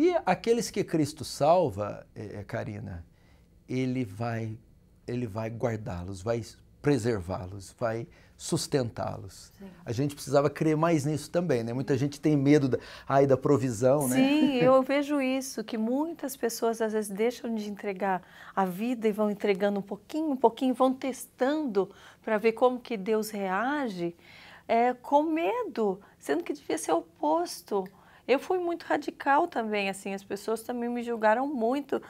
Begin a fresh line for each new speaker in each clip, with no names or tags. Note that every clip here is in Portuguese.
E aqueles que Cristo salva, é, é, Karina, ele vai, ele vai guardá-los, vai preservá-los, vai sustentá-los. A gente precisava crer mais nisso também, né? Muita gente tem medo da, ai, da provisão, Sim, né? Sim, eu
vejo isso, que muitas pessoas às vezes deixam de entregar a vida e vão entregando um pouquinho, um pouquinho, vão testando para ver como que Deus reage é, com medo, sendo que devia ser o oposto. Eu fui muito radical também, assim, as pessoas também me julgaram muito,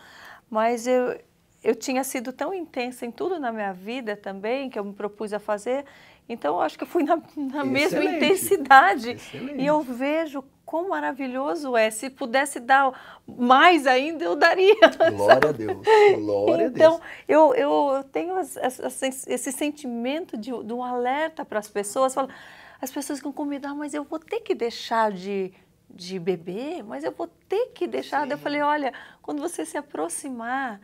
mas eu, eu tinha sido tão intensa em tudo na minha vida também, que eu me propus a fazer, então acho que eu fui na, na mesma intensidade. Excelente. E eu vejo quão maravilhoso é. Se pudesse dar mais ainda, eu daria. Glória a Deus. Glória então, a Deus. Então, eu, eu tenho esse, esse sentimento de, de um alerta para as pessoas. Falo, as pessoas ficam com ah, mas eu vou ter que deixar de de bebê, mas eu vou ter que deixar. Sim. Eu falei, olha, quando você se aproximar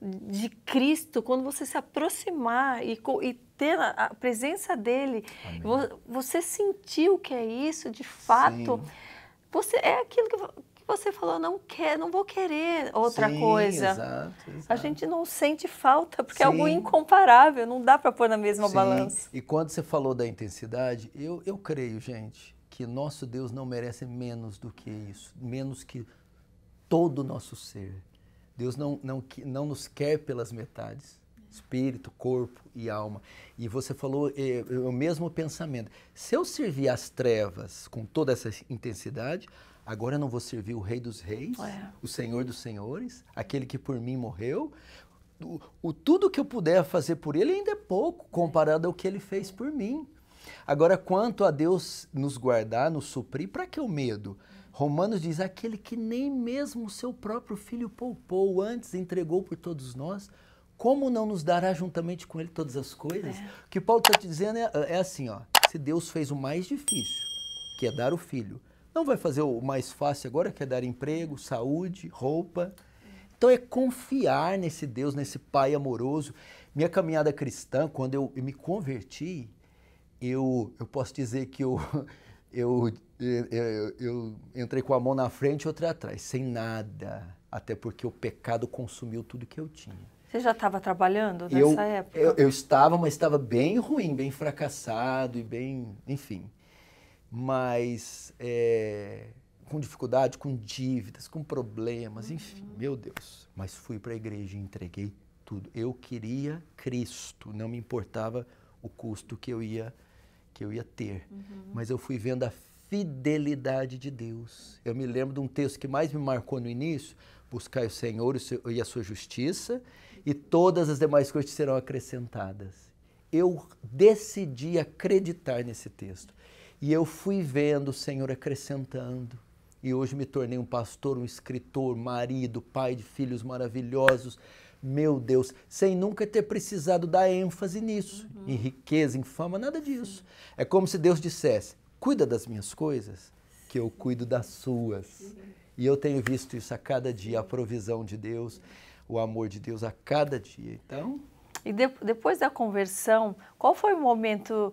de Cristo, quando você se aproximar e, e ter a, presença dele, Amém. você sentiu que é isso de fato. Sim. Você é aquilo que você falou, não quer, não vou querer outra Sim, coisa. Exato, exato. A gente não sente falta, porque Sim. é algo incomparável, não dá para pôr na mesma Sim. balança.
E quando você falou da intensidade, eu, eu creio, gente, que nosso Deus não merece menos do que isso, menos que todo o nosso ser. Deus não, não, não nos quer pelas metades espírito, corpo e alma. E você falou eh, o mesmo pensamento. Se eu servir as trevas com toda essa intensidade, agora eu não vou servir o Rei dos Reis, é. o Senhor dos Senhores, aquele que por mim morreu. O, o, tudo que eu puder fazer por ele ainda é pouco comparado ao que ele fez por mim. Agora, quanto a Deus nos guardar, nos suprir, para que o medo? Romanos diz: aquele que nem mesmo o seu próprio filho poupou, antes entregou por todos nós, como não nos dará juntamente com ele todas as coisas? É. O que Paulo está te dizendo é, é, é assim: ó, se Deus fez o mais difícil, que é dar o filho, não vai fazer o mais fácil agora, que é dar emprego, saúde, roupa. Então é confiar nesse Deus, nesse Pai amoroso. Minha caminhada cristã, quando eu, eu me converti, eu, eu posso dizer que eu, eu, eu, eh, eh, eu entrei com a mão na frente e outra atrás, sem nada. Até porque o pecado consumiu tudo que eu tinha.
Você já estava trabalhando nessa eu, época? Eu, eu,
estava, mas estava bem ruim, bem fracassado e bem. enfim. Mas. É, com dificuldade, com dívidas, com problemas, uhum. enfim, meu Deus. Mas fui para a igreja e entreguei tudo. Eu queria Cristo, não me importava o custo que eu ia que eu ia ter. Uhum. Mas eu fui vendo a fidelidade de Deus. Eu me lembro de um texto que mais me marcou no início: buscar o Senhor e a sua justiça, e todas as demais coisas serão acrescentadas. Eu decidi acreditar nesse texto. E eu fui vendo o Senhor acrescentando. E hoje me tornei um pastor, um escritor, marido, pai de filhos maravilhosos meu Deus, sem nunca ter precisado dar ênfase nisso, uhum. em riqueza, em fama, nada disso. Sim. É como se Deus dissesse: cuida das minhas coisas, que eu cuido das suas. E eu tenho visto isso a cada dia, a provisão de Deus, o amor de Deus a cada dia. Então.
E de, depois da conversão, qual foi o momento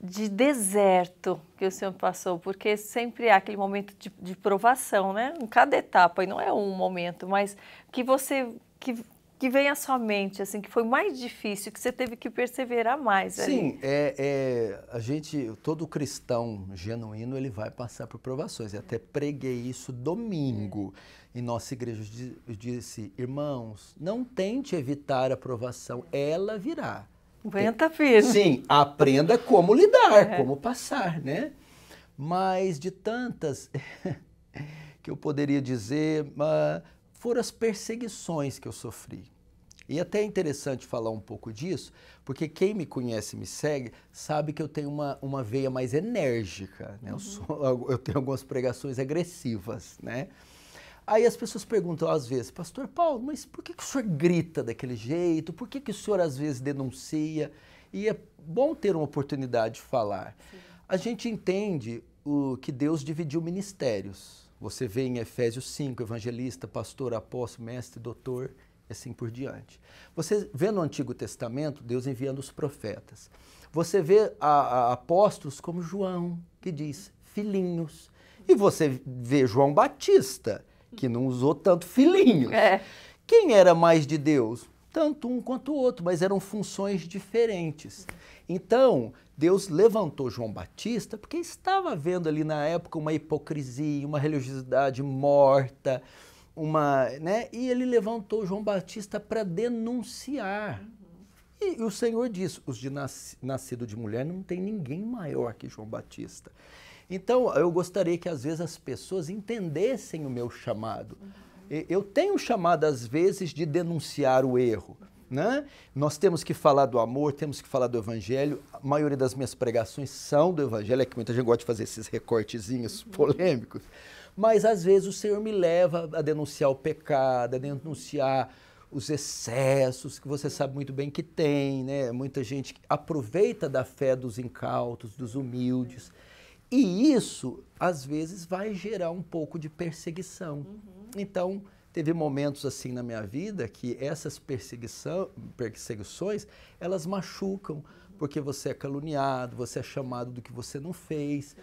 de deserto que o senhor passou? Porque sempre há aquele momento de, de provação, né? Em cada etapa, e não é um momento, mas que você que, que vem à sua mente, assim, que foi mais difícil, que você teve que perseverar mais? Sim,
é, é, a gente, todo cristão genuíno, ele vai passar por provações. Eu até preguei isso domingo em nossa igreja. Eu disse, irmãos, não tente evitar a provação, ela virá.
Aguenta firme. Sim,
aprenda como lidar, é. como passar, né? Mas de tantas que eu poderia dizer, mas ah, foram as perseguições que eu sofri. E até é interessante falar um pouco disso, porque quem me conhece e me segue sabe que eu tenho uma, uma veia mais enérgica, né? Uhum. Eu, sou, uhum. eu tenho algumas pregações agressivas, né? Aí as pessoas perguntam às vezes, Pastor Paulo, mas por que, que o senhor grita daquele jeito? Por que, que o senhor às vezes denuncia? E é bom ter uma oportunidade de falar. Sim. A gente entende o que Deus dividiu ministérios. Você vê em Efésios 5, evangelista, pastor, apóstolo, mestre, doutor, e assim por diante. Você vê no Antigo Testamento Deus enviando os profetas. Você vê a, a apóstolos como João, que diz filhinhos. E você vê João Batista, que não usou tanto filhinhos. É. Quem era mais de Deus? tanto um quanto o outro, mas eram funções diferentes. Então, Deus levantou João Batista porque estava vendo ali na época uma hipocrisia, uma religiosidade morta, uma, né? E ele levantou João Batista para denunciar. E, e, o Senhor diz: os de nas, nascido de mulher não tem ninguém maior que João Batista. Então, eu gostaria que às vezes as pessoas entendessem o meu chamado. Uhum eu tenho chamado às vezes de denunciar o erro. Né? Nós temos que falar do amor, temos que falar do evangelho. A maioria das minhas pregações são do evangelho, é que muita gente gosta de fazer esses recortezinhos uhum. polêmicos. Mas às vezes o Senhor me leva a denunciar o pecado, a denunciar os excessos que você sabe muito bem que tem, né? Muita gente aproveita da fé dos incautos, dos humildes. E isso, às vezes, vai gerar um pouco de perseguição. Uhum. Então, teve momentos assim na minha vida que essas perseguição, perseguições, elas machucam, uhum. porque você é caluniado, você é chamado do que você não fez.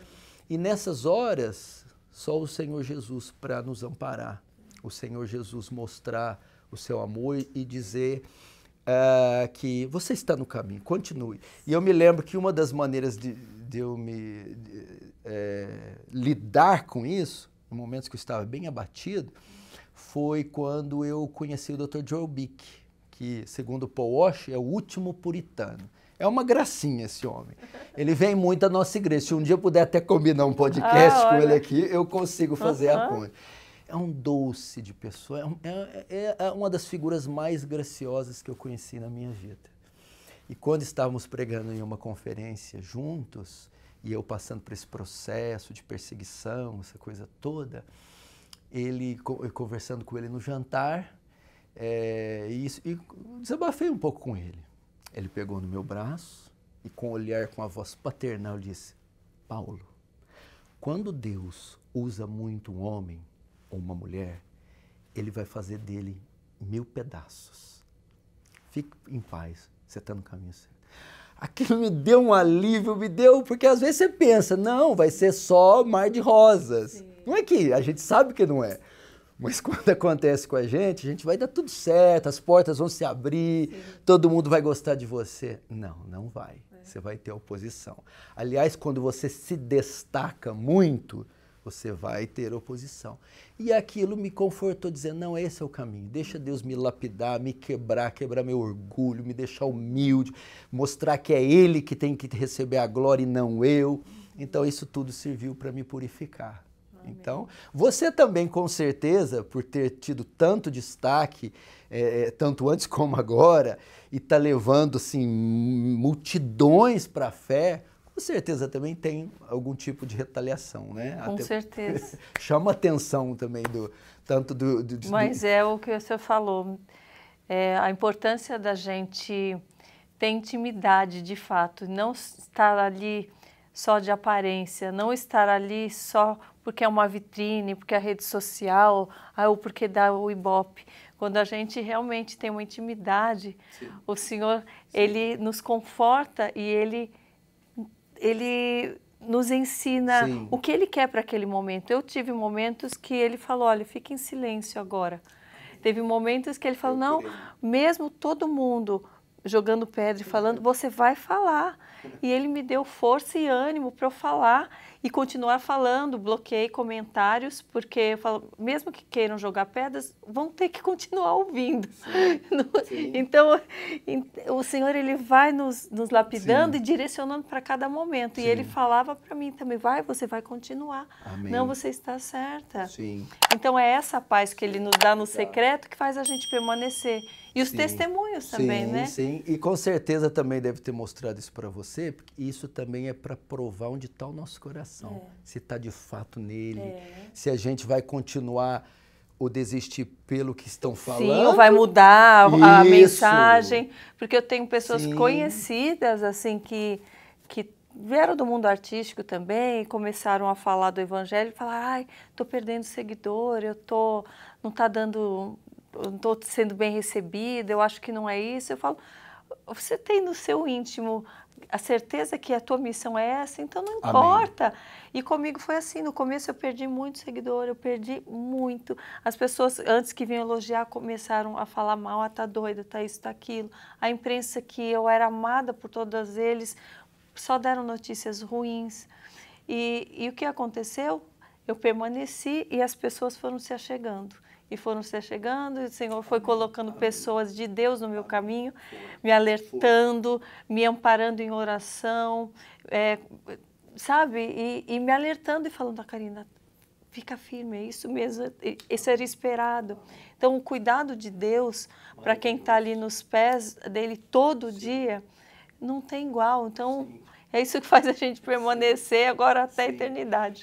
E nessas horas, só o Senhor Jesus para nos amparar, o Senhor Jesus mostrar o seu amor e dizer uh, que você está no caminho, continue. E eu me lembro que uma das maneiras de, de eu me é, lidar com isso, no momento que eu estava bem abatido, foi quando eu conheci o Dr. Joel Bick, que, segundo Paul Wash, é o último puritano. É uma gracinha esse homem. Ele vem muito à nossa igreja. Se um dia eu puder até combinar um podcast ah, com ele aqui, eu consigo fazer uhum. a ponte. É um doce de pessoa. É, é, é, é uma das figuras mais graciosas que eu conheci na minha vida. E quando estávamos pregando em uma conferência juntos, e eu passando por esse processo de perseguição, essa coisa toda, ele conversando com ele no jantar, é, e, isso, e desabafei um pouco com ele. Ele pegou no meu braço e com o olhar, com a voz paternal, disse, Paulo, quando Deus usa muito um homem ou uma mulher, ele vai fazer dele mil pedaços. Fique em paz, você está no caminho certo aquilo me deu um alívio, me deu, porque às vezes você pensa, não, vai ser só mar de rosas. Sim. Não é que a gente sabe que não é. Mas quando acontece com a gente, a gente vai dar tudo certo, as portas vão se abrir, Sim. todo mundo vai gostar de você. Não, não vai. É. Você vai ter oposição. Aliás, quando você se destaca muito, você vai ter oposição. E aquilo me confortou, dizendo: não, esse é o caminho. Deixa Deus me lapidar, me quebrar, quebrar meu orgulho, me deixar humilde, mostrar que é Ele que tem que receber a glória e não eu. Então, isso tudo serviu para me purificar. Então, você também, com certeza, por ter tido tanto destaque, é, tanto antes como agora, e está levando assim, multidões para a fé, com certeza também tem algum tipo de retaliação, né? Com Até certeza. chama atenção também do tanto do. do, do Mas
do... é o que o senhor falou, é, a importância da gente ter intimidade de fato, não estar ali só de aparência, não estar ali só porque é uma vitrine, porque é a rede social, ah, ou porque dá o ibope. Quando a gente realmente tem uma intimidade, Sim. o Senhor, Sim. Ele nos conforta e Ele ele nos ensina Sim. o que ele quer para aquele momento. Eu tive momentos que ele falou: olha, fique em silêncio agora. Teve momentos que ele falou: não, mesmo todo mundo jogando pedra e falando, você vai falar. E ele me deu força e ânimo para eu falar e continuar falando, bloqueei comentários, porque falo, mesmo que queiram jogar pedras, vão ter que continuar ouvindo. Sim. então, o Senhor ele vai nos, nos lapidando Sim. e direcionando para cada momento. Sim. E ele falava para mim também, vai, você vai continuar. Amém. Não, você está certa. Então, é essa paz que ele nos dá no secreto que faz a gente permanecer. E os sim. testemunhos também, sim, né? Sim,
e com certeza também deve ter mostrado isso para você, porque isso também é para provar onde está o nosso coração, é. se está de fato nele, é. se a gente vai continuar ou desistir pelo que estão falando. Sim, ou vai mudar a mensagem,
porque eu tenho pessoas sim. conhecidas assim que que vieram do mundo artístico também, começaram a falar do evangelho, e falar, ai, tô perdendo seguidor, eu tô não tá dando eu não estou sendo bem recebida, eu acho que não é isso. Eu falo, você tem no seu íntimo a certeza que a tua missão é essa, então não importa. Amém. E comigo foi assim, no começo eu perdi muito seguidor, eu perdi muito. As pessoas, antes que vinham elogiar, começaram a falar mal, ah, tá doida, tá isso, tá aquilo. A imprensa que eu era amada por todos eles, só deram notícias ruins. E, e o que aconteceu? Eu permaneci e as pessoas foram se achegando e foram se chegando, e o Senhor foi colocando pessoas de Deus no meu caminho, me alertando, me amparando em oração, é, sabe? E, e, me alertando e falando, "Carina, ah, Karina, fica firme, é isso mesmo, é, isso era esperado. Então, o cuidado de Deus para quem está ali nos pés dele todo dia não tem igual. Então, é isso que faz a gente permanecer agora até a eternidade.